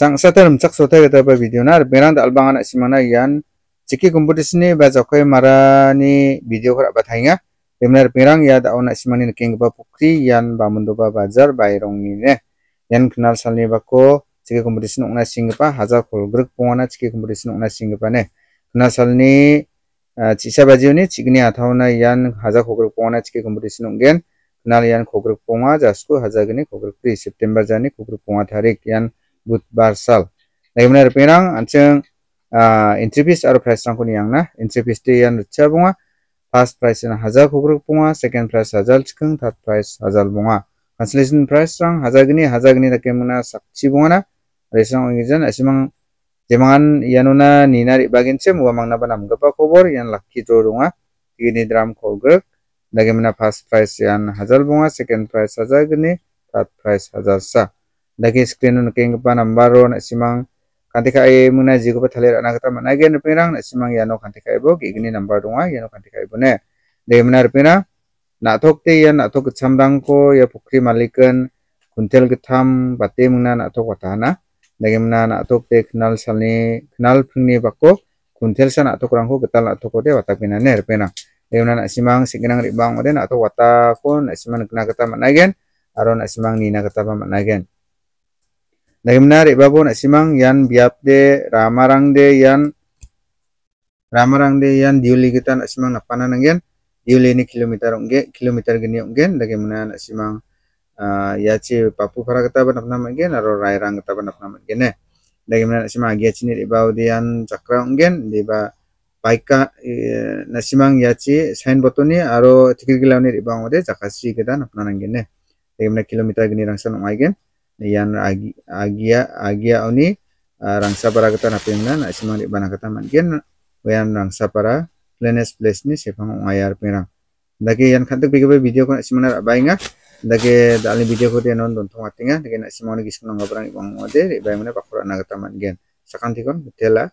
Sang satanam chak sote gata ba video na berang da albang anak simana yan chiki competition ni ba jakoi mara ni video kara ba thainga benar berang ya da ona simani ni king ba pukri yan ba mundo ba bazar ba irong ni ne yan kenal salni ba ko chiki haza kol grek haja khol gruk pongana chiki competition sing singpa ne kenal salni eh, chisa bajiu ni atau na yan grek khol gruk pongana chiki competition onggen kenal yan khol pong ponga jasku haza gini kol grek pri september jani khol pong ponga tarik yan बुधबार साल नागिमना आरो पेनां आनसें एन्ट्रि फिस आरो प्राइस रांखौ नि आंना फार्स्ट प्राइस हजार हाजार खबर बुङा सेकेन्ड प्राइस हाजार चिकं थार्ड प्राइस हाजार बुङा ट्रान्सलेसन प्राइस रां हाजार गनि हाजार साक्षी बुङा ना रेसां अंगिजन एसेबां जेमाङान यानुना निनारि बागिनसे मुवा मांना बाना मुगाबा खबर यान लाखि द्र दङा गिनि द्राम खग्रोग नागिमना फार्स्ट प्राइस यान हाजार बुङा सेकेन्ड प्राइस हाजार गनि थार्ड प्राइस हजार सा daki screen no keng pa na ro na simang kanti ka e muna ji ko thale na kata mana gen pirang kan kan na simang yano kanti ka ibo igni number nga yano kanti ka bo ne de muna rpina na tok te ya na thok chamrang ko ya pukri malikan kuntel getham bate muna na tok watana dagi muna na tok te kenal salni kenal pungni bakko kuntel sana tok rangko getal na kote de watakina ne rpina muna na simang sikinang ribang oden atau wata kon nak simang kena kata gen aron na simang nina kata gen menarik babo na simang yan biapde ramarangde yan ramarangde yan diuli kita na simang napana nanggen diuli ni kilometer ongge kilometer gini lagi menarik na simang uh, ah, yachi papu para kita banap naman gen aro rairang kita banap naman gen lagi dagemna na simang agia chini rebabo yan cakra onggen ba paika e, eh, na simang yachi sain botoni aro tikir gilauni rebabo de cakasi kita napana nanggen lagi dagemna kilometer gini sana onggen yan agia agia oni rangsa para kata napimna na simang di bana kata man gen wayan rangsa para planes place ni sepang ayar pirang dagi yan kantuk bigi video ko simana bainga dagi dali video ko de non donthong atinga dagi na simana gis nang ngabrang ibang ode bai mana pakura na kata man gen sakantikon betela